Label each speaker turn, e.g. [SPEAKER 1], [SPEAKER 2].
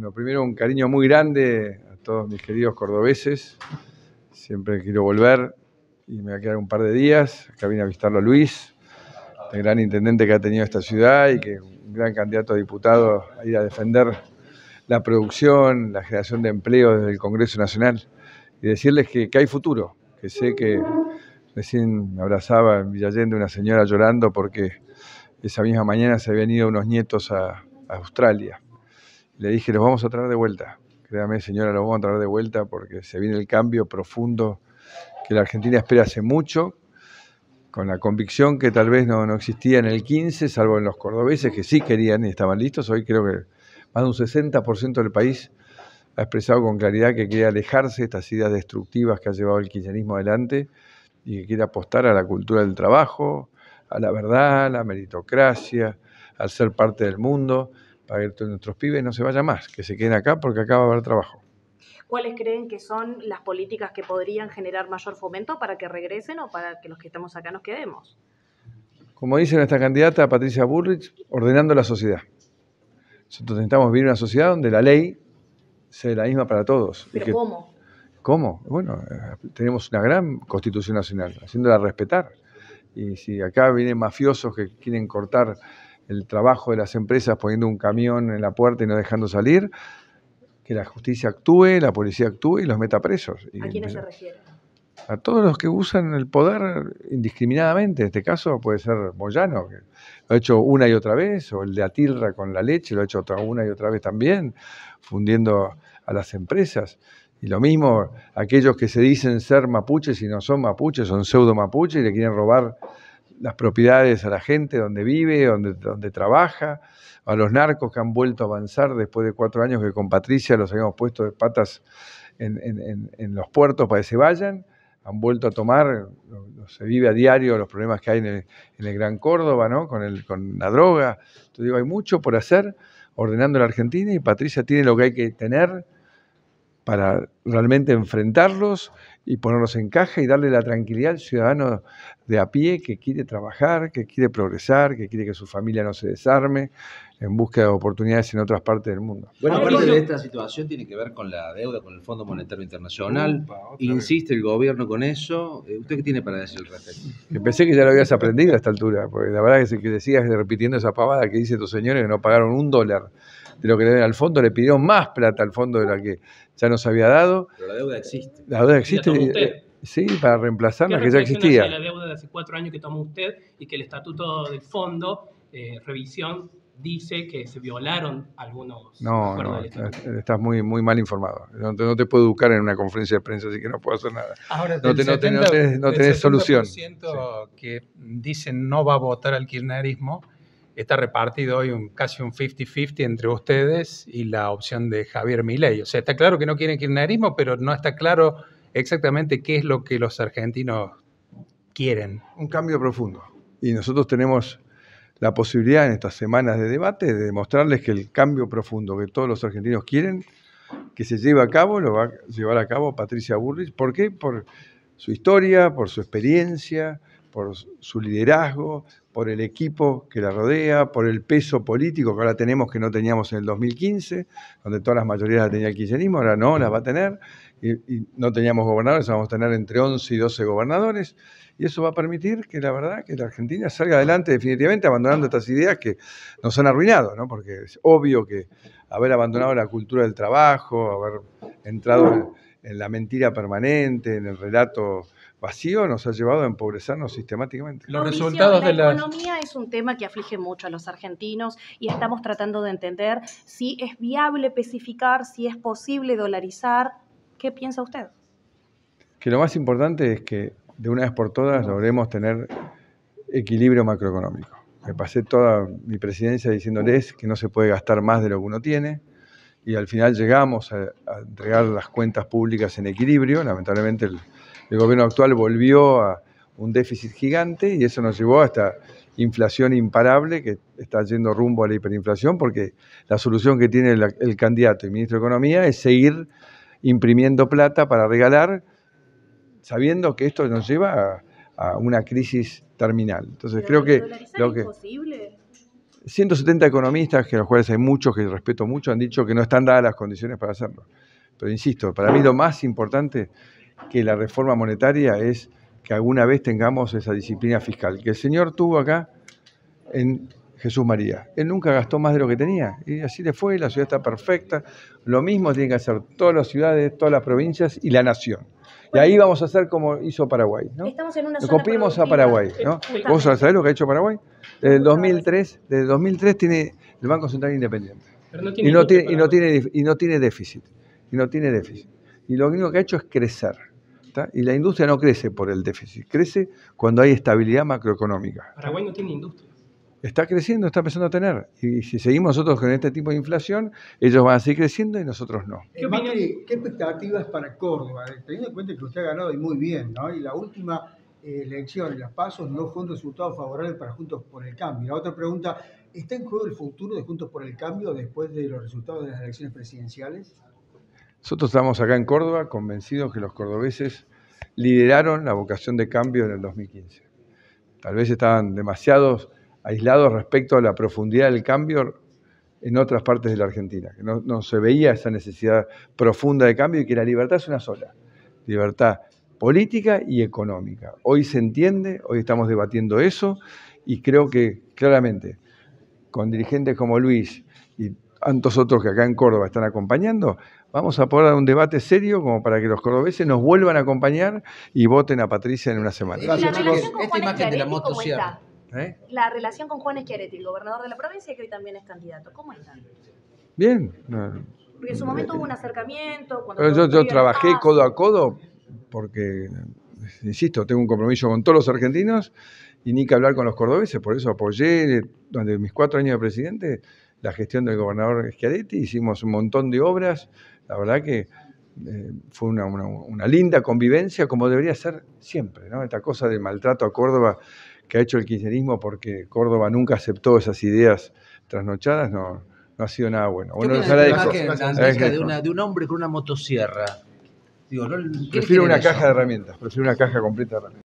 [SPEAKER 1] Bueno, primero un cariño muy grande a todos mis queridos cordobeses. Siempre quiero volver y me va a quedar un par de días. Acá vine a visitarlo Luis, el gran intendente que ha tenido esta ciudad y que es un gran candidato a diputado a ir a defender la producción, la generación de empleo desde el Congreso Nacional y decirles que, hay futuro, que sé que recién me abrazaba en Villallende una señora llorando porque esa misma mañana se habían ido unos nietos a Australia. Le dije, los vamos a traer de vuelta. Créame, señora, los vamos a traer de vuelta porque se viene el cambio profundo que la Argentina espera hace mucho, con la convicción que tal vez no, existía en el 15, salvo en los cordobeses que sí querían y estaban listos. Hoy creo que más de un 60% del país ha expresado con claridad que quiere alejarse de estas ideas destructivas que ha llevado el kirchnerismo adelante y que quiere apostar a la cultura del trabajo, a la verdad, a la meritocracia, al ser parte del mundo para que nuestros pibes no se vayan más, que se queden acá porque acá va a haber trabajo. ¿Cuáles creen que son las políticas que podrían generar mayor fomento para que regresen o para que los que estamos acá nos quedemos? Como dice nuestra candidata Patricia Bullrich, ordenando la sociedad. Nosotros necesitamos vivir en una sociedad donde la ley sea la misma para todos. ¿Pero cómo? ¿Cómo? Bueno, eh, tenemos una gran constitución nacional, haciéndola respetar. Y si acá vienen mafiosos que quieren cortar el trabajo de las empresas poniendo un camión en la puerta y no dejando salir, que la justicia actúe, la policía actúe y los meta presos. ¿A quiénes se refiere? A todos los que usan el poder indiscriminadamente. En este caso puede ser Moyano, que lo ha hecho una y otra vez, o el de Atilra con la leche, lo ha hecho otra, una y otra vez también, fundiendo a las empresas. Y lo mismo aquellos que se dicen ser mapuches y no son mapuches, son pseudo mapuches y le quieren robar las propiedades a la gente donde vive, donde, donde trabaja, a los narcos que han vuelto a avanzar después de cuatro años que con Patricia los habíamos puesto de patas en, en, los puertos para que se vayan, han vuelto a tomar, se vive a diario los problemas que hay en el, Gran Córdoba, ¿no? Con, el, con la droga. Entonces digo, hay mucho por hacer ordenando la Argentina y Patricia tiene lo que hay que tener para realmente enfrentarlos y ponerlos en caja y darle la tranquilidad al ciudadano de a pie que quiere trabajar, que quiere progresar, que quiere que su familia no se desarme en busca de oportunidades en otras partes del mundo. Bueno, parte de esta situación tiene que ver con la deuda con el Fondo Monetario Internacional. Insiste el gobierno con eso. Eh, ¿Usted qué tiene para decir al respecto? Pensé que ya lo habías aprendido a esta altura, porque la verdad es que decías repitiendo esa pavada que dice tus señores que no pagaron un dólar de lo que le den al fondo, le pidieron más plata al fondo de la que ya nos había dado. Pero la deuda existe. La deuda existe. Eh, sí, para reemplazar la que ya existía. La deuda de hace cuatro años que tomó usted y que el estatuto del fondo, eh, revisión, dice que se violaron algunos. No, no estás muy, muy mal informado. No te, puedo educar en una conferencia de prensa, así que no puedo hacer nada. no, te, solución. no, tenés, solución. que dicen no va a votar al kirchnerismo está repartido hoy casi un 50-50 entre ustedes y la opción de Javier Milei. O sea, está claro que no quieren kirchnerismo, pero no está claro exactamente qué es lo que los argentinos quieren. Un cambio profundo. Y nosotros tenemos la posibilidad en estas semanas de debate de demostrarles que el cambio profundo que todos los argentinos quieren que se lleva a cabo, lo va a llevar a cabo Patricia Burris. ¿Por qué? Por su historia, por su experiencia, por su liderazgo, por el equipo que la rodea, por el peso político que ahora tenemos que no teníamos en el 2015, donde todas las mayorías las tenía el kirchnerismo, ahora no las va a tener, y, no teníamos gobernadores, vamos a tener entre 11 y 12 gobernadores, y eso va a permitir que la verdad, que la Argentina salga adelante definitivamente abandonando estas ideas que nos han arruinado, ¿no? porque es obvio que haber abandonado la cultura del trabajo, haber entrado en la mentira permanente, en el relato vacío nos ha llevado a empobrecernos sistemáticamente. Los resultados de la, economía es un tema que aflige mucho a los argentinos y estamos tratando de entender si es viable especificar, si es posible dolarizar. ¿Qué piensa usted? Que lo más importante es que de una vez por todas logremos tener equilibrio macroeconómico. Me pasé toda mi presidencia diciéndoles que no se puede gastar más de lo que uno tiene y al final llegamos a entregar las cuentas públicas en equilibrio. Lamentablemente el el gobierno actual volvió a un déficit gigante y eso nos llevó a esta inflación imparable que está yendo rumbo a la hiperinflación porque la solución que tiene el, candidato y ministro de Economía es seguir imprimiendo plata para regalar, sabiendo que esto nos lleva a, una crisis terminal. Entonces creo que... Lo es 170 economistas, que los cuales hay muchos que respeto mucho, han dicho que no están dadas las condiciones para hacerlo. Pero insisto, para mí lo más importante que la reforma monetaria es que alguna vez tengamos esa disciplina fiscal que el Señor tuvo acá en Jesús María. Él nunca gastó más de lo que tenía y así le fue, la ciudad está perfecta. Lo mismo tienen que hacer todas las ciudades, todas las provincias y la nación. Y ahí vamos a hacer como hizo Paraguay. ¿no? Nos a Paraguay. ¿no? ¿Vos sabés lo que ha hecho Paraguay? Desde el 2003, desde 2003 tiene el Banco Central Independiente. y, no tiene, y, no tiene, y no tiene déficit. Y no tiene déficit. Y lo único que ha hecho es crecer y la industria no crece por el déficit, crece cuando hay estabilidad macroeconómica. Paraguay no tiene industria. Está creciendo, está empezando a tener. Y si seguimos nosotros con este tipo de inflación, ellos van a seguir creciendo y nosotros no. ¿Qué, expectativas para Córdoba? Teniendo en cuenta que usted ha ganado y muy bien, ¿no? Y la última eh, elección, las pasos, no fue resultados favorables para Juntos por el Cambio. La otra pregunta, ¿está en juego el futuro de Juntos por el Cambio después de los resultados de las elecciones presidenciales? Nosotros estamos acá en Córdoba convencidos que los cordobeses lideraron la vocación de cambio en el 2015. Tal vez estaban demasiado aislados respecto a la profundidad del cambio en otras partes de la Argentina, que no, se veía esa necesidad profunda de cambio y que la libertad es una sola, libertad política y económica. Hoy se entiende, hoy estamos debatiendo eso y creo que claramente con dirigentes como Luis y tantos otros que acá en Córdoba están acompañando, vamos a poder dar un debate serio como para que los cordobeses nos vuelvan a acompañar y voten a Patricia en una semana. Esta imagen la ¿Eh? La relación con Juan Esquiareti, el gobernador de la provincia, que hoy también es candidato. ¿Cómo están? Bien.
[SPEAKER 2] Porque en su momento hubo un
[SPEAKER 1] acercamiento. yo trabajé codo a codo porque, insisto, tengo un compromiso con todos los argentinos y ni que hablar con los cordobeses, por eso apoyé eh, durante mis cuatro años de presidente la gestión del gobernador Schiaretti, hicimos un montón de obras, la verdad que eh, fue una, linda convivencia como debería ser siempre, ¿no? Esta cosa de maltrato a Córdoba que ha hecho el kirchnerismo porque Córdoba nunca aceptó esas ideas trasnochadas, no, ha sido nada bueno. Bueno, no la de, de un hombre con una motosierra. prefiero una caja de herramientas, prefiero una caja completa de herramientas.